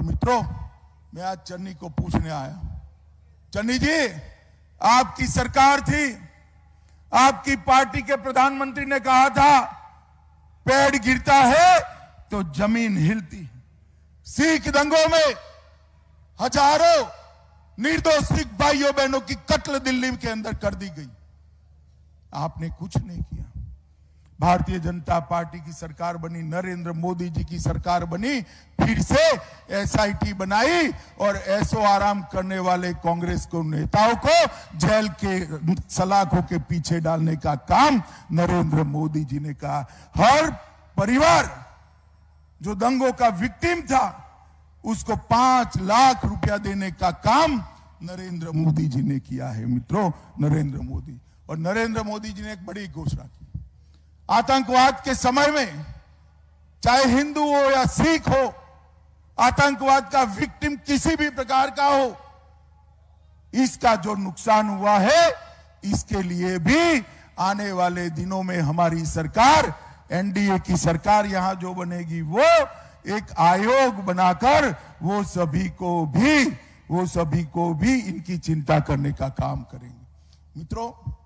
और मित्रों मैं आज चन्नी को पूछने आया चन्नी जी आपकी सरकार थी आपकी पार्टी के प्रधानमंत्री ने कहा था पेड़ गिरता है तो जमीन हिलती है सिख दंगों में हजारों निर्दोष सिख भाइयों बहनों की कत्ल दिल्ली के अंदर कर दी गई आपने कुछ नहीं किया भारतीय जनता पार्टी की सरकार बनी नरेंद्र मोदी जी की सरकार बनी फिर से एसआईटी बनाई और ऐसो आराम करने वाले कांग्रेस को नेताओं को जेल के सलाखों के पीछे डालने का काम नरेंद्र मोदी जी ने कहा हर परिवार जो दंगों का विक्टिम था उसको पांच लाख रुपया देने का काम नरेंद्र मोदी जी ने किया है मित्रों नरेंद्र मोदी और नरेंद्र मोदी जी ने एक बड़ी घोषणा की आतंकवाद के समय में चाहे हिंदू हो या सिख हो आतंकवाद का विक्टिम किसी भी प्रकार का हो इसका जो नुकसान हुआ है इसके लिए भी आने वाले दिनों में हमारी सरकार एनडीए की सरकार यहां जो बनेगी वो एक आयोग बनाकर वो सभी को भी वो सभी को भी इनकी चिंता करने का काम करेंगे मित्रों